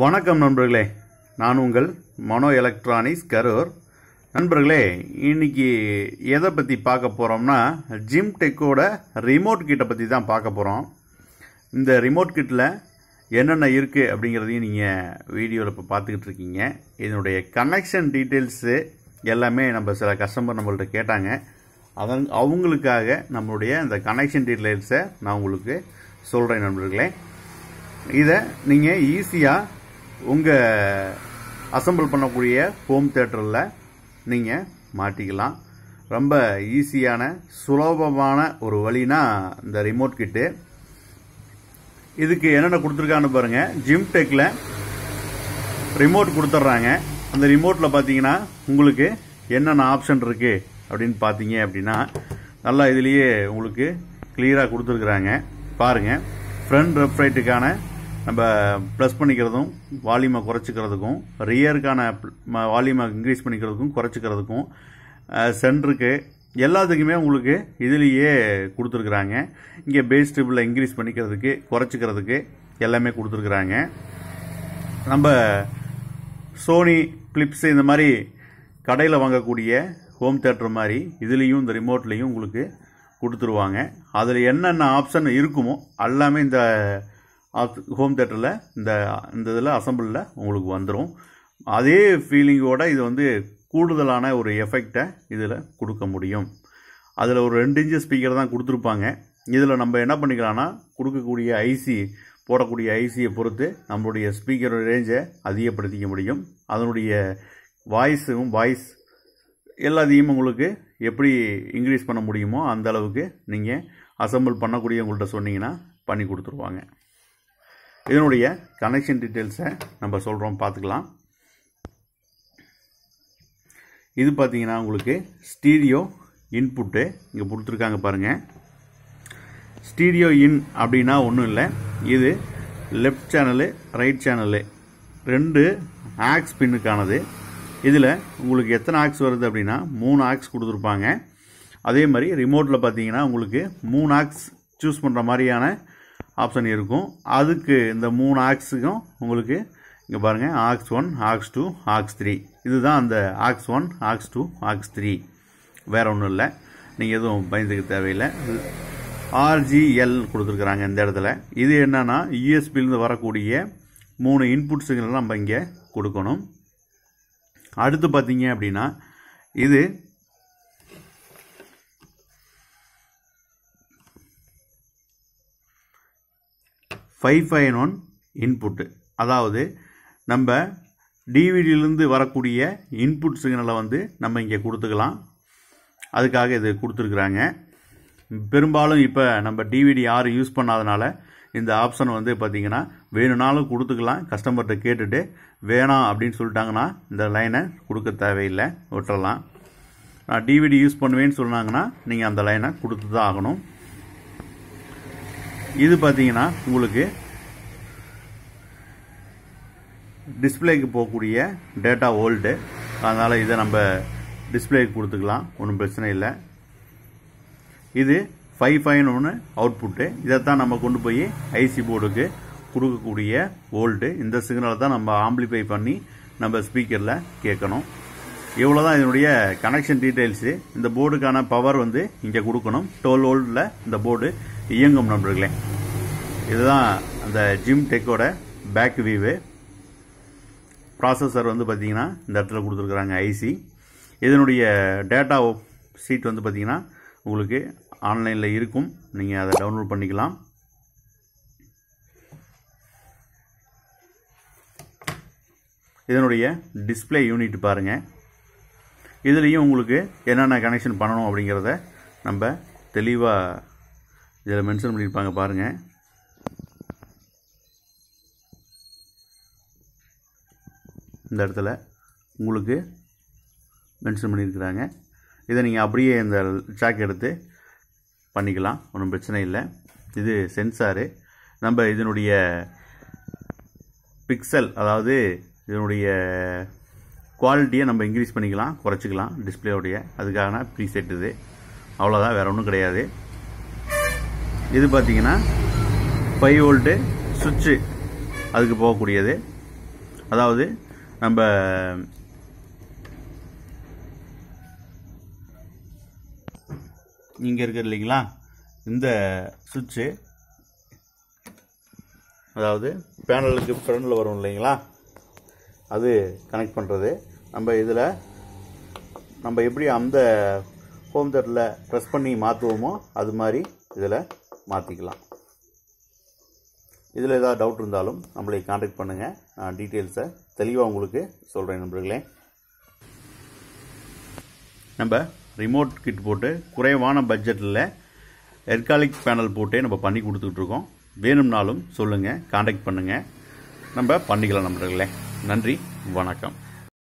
வணக்கம் நண்பர்களே நான் உங்கள் மனோ எலக்ட்ரானிக்ஸ் கரூர் நண்பர்களே இன்னைக்கு எதை பற்றி பார்க்க போகிறோம்னா ஜிம் டெக்கோட ரிமோட் கிட்டை பற்றி தான் பார்க்க போகிறோம் இந்த ரிமோட் கிட்டில் என்னென்ன இருக்குது அப்படிங்கிறதையும் நீங்கள் வீடியோவில் இப்போ பார்த்துக்கிட்டு இருக்கீங்க இதனுடைய கனெக்ஷன் டீட்டெயில்ஸு எல்லாமே நம்ம சில கஸ்டமர் நம்மள்கிட்ட கேட்டாங்க அதன் அவங்களுக்காக நம்மளுடைய இந்த கனெக்ஷன் டீட்டெயில்ஸை நான் உங்களுக்கு சொல்கிறேன் நண்பர்களே இதை நீங்கள் ஈஸியாக உங்கள் அசம்பிள் பண்ணக்கூடிய ஹோம் தேட்டரில் நீங்கள் மாட்டிக்கலாம் ரொம்ப ஈஸியான சுலபமான ஒரு வழினா இந்த ரிமோட் கிட்டு இதுக்கு என்னென்ன கொடுத்துருக்கான்னு பாருங்கள் ஜிம் டெக்கில் ரிமோட் கொடுத்துட்றாங்க அந்த ரிமோட்டில் பார்த்தீங்கன்னா உங்களுக்கு என்னென்ன ஆப்ஷன் இருக்குது அப்படின்னு பார்த்தீங்க அப்படின்னா நல்லா இதுலேயே உங்களுக்கு கிளியராக கொடுத்துருக்குறாங்க பாருங்கள் ஃப்ரண்ட் ரெஃப்ரைட்டுக்கான நம்ம ப்ளஸ் பண்ணிக்கிறதும் வால்யூமை குறைச்சிக்கிறதுக்கும் ரியருக்கான வால்யூமை இன்க்ரீஸ் பண்ணிக்கிறதுக்கும் குறைச்சிக்கிறதுக்கும் சென்டருக்கு எல்லாத்துக்குமே உங்களுக்கு இதுலேயே கொடுத்துருக்குறாங்க இங்கே பேஸ் ட்ரிப்பில் இன்க்ரீஸ் பண்ணிக்கிறதுக்கு குறைச்சிக்கிறதுக்கு எல்லாமே கொடுத்துருக்குறாங்க நம்ம சோனி ஃப்ளிப்ஸு இந்த மாதிரி கடையில் வாங்கக்கூடிய ஹோம் தேட்டர் மாதிரி இதுலேயும் இந்த ரிமோட்லேயும் உங்களுக்கு கொடுத்துருவாங்க அதில் என்னென்ன ஆப்ஷன் இருக்குமோ எல்லாமே இந்த ஹோம் தேட்டரில் இந்த இந்த இதில் அசம்பிளில் உங்களுக்கு வந்துடும் அதே ஃபீலிங்கோட இது வந்து கூடுதலான ஒரு எஃபெக்டை இதில் கொடுக்க முடியும் அதில் ஒரு ரெண்டு இன்ச்சு ஸ்பீக்கர் தான் கொடுத்துருப்பாங்க இதில் நம்ம என்ன பண்ணிக்கலாம்னா கொடுக்கக்கூடிய ஐசி போடக்கூடிய ஐசியை பொறுத்து நம்மளுடைய ஸ்பீக்கர் ரேஞ்சை அதிகப்படுத்திக்க முடியும் அதனுடைய வாய்ஸும் வாய்ஸ் எல்லாத்தையும் உங்களுக்கு எப்படி இன்க்ரீஸ் பண்ண முடியுமோ அந்த அளவுக்கு நீங்கள் அசம்பிள் பண்ணக்கூடிய உங்கள்கிட்ட சொன்னீங்கன்னா பண்ணி கொடுத்துருவாங்க இதனுடைய கனெக்ஷன் டீட்டெயில்ஸை நம்ம சொல்கிறோம் பார்த்துக்கலாம் இது பார்த்தீங்கன்னா உங்களுக்கு ஸ்டீரியோ இன்புட்டு இங்கே கொடுத்துருக்காங்க பாருங்கள் ஸ்டீரியோ இன் அப்படின்னா ஒன்றும் இல்லை இது லெஃப்ட் சேனலு ரைட் சேனலு ரெண்டு ஆக்ஸ் பின்னுக்கானது இதில் உங்களுக்கு எத்தனை ஆக்ஸ் வருது அப்படின்னா மூணு ஆக்ஸ் கொடுத்துருப்பாங்க அதே மாதிரி ரிமோட்டில் பார்த்தீங்கன்னா உங்களுக்கு மூணு ஆக்ஸ் சூஸ் பண்ணுற மாதிரியான ஆப்ஷன் இருக்கும் அதுக்கு இந்த மூணு ஆக்ஸுக்கும் உங்களுக்கு இங்கே பாருங்கள் aux one aux two aux three இதுதான் அந்த aux one aux two aux three வேறு ஒன்றும் இல்லை நீங்கள் எதுவும் பயந்துக்க தேவையில்லை ஆர்ஜிஎல் கொடுத்துருக்குறாங்க இந்த இடத்துல இது என்னென்னா யூஎஸ்பிலேருந்து வரக்கூடிய மூணு இன்புட் சிக்னல் நம்ம இங்கே கொடுக்கணும் அடுத்து பார்த்தீங்க அப்படின்னா இது ஃபைவ் ஃபைவ் ஒன் இன்புட்டு அதாவது நம்ம டிவிடியிலேருந்து வரக்கூடிய இன்புட் சிக்னலை வந்து நம்ம இங்கே கொடுத்துக்கலாம் அதுக்காக இது கொடுத்துருக்குறாங்க பெரும்பாலும் இப்போ நம்ம டிவிடி யாரும் யூஸ் பண்ணாதனால இந்த ஆப்ஷன் வந்து பார்த்திங்கன்னா வேணும்னாலும் கொடுத்துக்கலாம் கஸ்டமர்கிட்ட கேட்டுட்டு வேணாம் அப்படின்னு சொல்லிட்டாங்கன்னா இந்த லைனை கொடுக்க தேவையில்லை விட்டுறலாம் நான் டிவிடி யூஸ் பண்ணுவேன்னு சொன்னாங்கன்னா நீங்கள் அந்த லைனை கொடுத்து தான் ஆகணும் இது பார்த்தீங்கன்னா உங்களுக்கு டிஸ்பிளேக்கு போகக்கூடிய டேட்டா ஓல்டு அதனால் இதை நம்ம டிஸ்பிளேக்கு கொடுத்துக்கலாம் ஒன்றும் பிரச்சனை இல்லை இது ஃபைவ் ஃபைவ்னு ஒன்று அவுட்புட்டு இதைத்தான் நம்ம கொண்டு போய் ஐசி போர்டுக்கு கொடுக்கக்கூடிய ஓல்டு இந்த சிக்னலை தான் நம்ம ஆம்பிளிஃபை பண்ணி நம்ம ஸ்பீக்கரில் கேட்கணும் இவ்வளோ தான் இதனுடைய கனெக்ஷன் டீட்டெயில்ஸு இந்த போர்டுக்கான பவர் வந்து இங்கே கொடுக்கணும் டுவெல் ஓல்டில் இந்த போர்டு இயங்கும் நண்பர்களே இதுதான் அந்த ஜிம் டெக்கோட பேக் வியூவு ப்ராசஸர் வந்து பார்த்தீங்கன்னா இந்த இடத்துல கொடுத்துருக்குறாங்க ஐசி இதனுடைய டேட்டா சீட் வந்து பார்த்தீங்கன்னா உங்களுக்கு ஆன்லைனில் இருக்கும் நீங்கள் அதை டவுன்லோட் பண்ணிக்கலாம் இதனுடைய டிஸ்பிளே யூனிட் பாருங்கள் இதுலேயும் உங்களுக்கு என்னென்ன கனெக்ஷன் பண்ணணும் அப்படிங்கிறத நம்ம தெளிவாக இதில் மென்ஷன் பண்ணியிருப்பாங்க பாருங்கள் இந்த இடத்துல உங்களுக்கு மென்ஷன் பண்ணியிருக்கிறாங்க இதை நீங்கள் அப்படியே இந்த சாக் எடுத்து பண்ணிக்கலாம் ஒன்றும் பிரச்சனை இல்லை இது சென்சாரு நம்ம இதனுடைய பிக்சல் அதாவது இதனுடைய குவாலிட்டியை நம்ம இன்க்ரீஸ் பண்ணிக்கலாம் குறைச்சிக்கலாம் டிஸ்பிளேவுடைய அதுக்கான ப்ரீசெட் இது அவ்வளோதான் வேறு ஒன்றும் கிடையாது இது பார்த்தீங்கன்னா ஃபைவ் வோல்ட்டு சுவிட்சு அதுக்கு போகக்கூடியது அதாவது நம்ம இங்கே இருக்கு இல்லைங்களா இந்த சுவிட்சு அதாவது பேனலுக்கு ஃப்ரெண்டில் வரும் இல்லைங்களா அது கனெக்ட் பண்ணுறது நம்ம இதில் நம்ம எப்படி அந்த ஹோம் தேட்டரில் ப்ரெஸ் பண்ணி மாற்றுவோமோ அது மாதிரி இதில் மாற்றிக்கலாம் இதில் ஏதாவது டவுட் இருந்தாலும் நம்மளை காண்டக்ட் பண்ணுங்கள் நான் டீட்டெயில்ஸை தெளிவாக உங்களுக்கு சொல்கிறேன் நண்பர்களே நம்ம ரிமோட் கிட் போட்டு குறைவான பட்ஜெட்டில் எர்காலிக் பேனல் போட்டே நம்ம பண்ணி கொடுத்துட்ருக்கோம் வேணும்னாலும் சொல்லுங்கள் காண்டாக்ட் பண்ணுங்கள் நம்ம பண்ணிக்கலாம் நம்பர்களே நன்றி வணக்கம்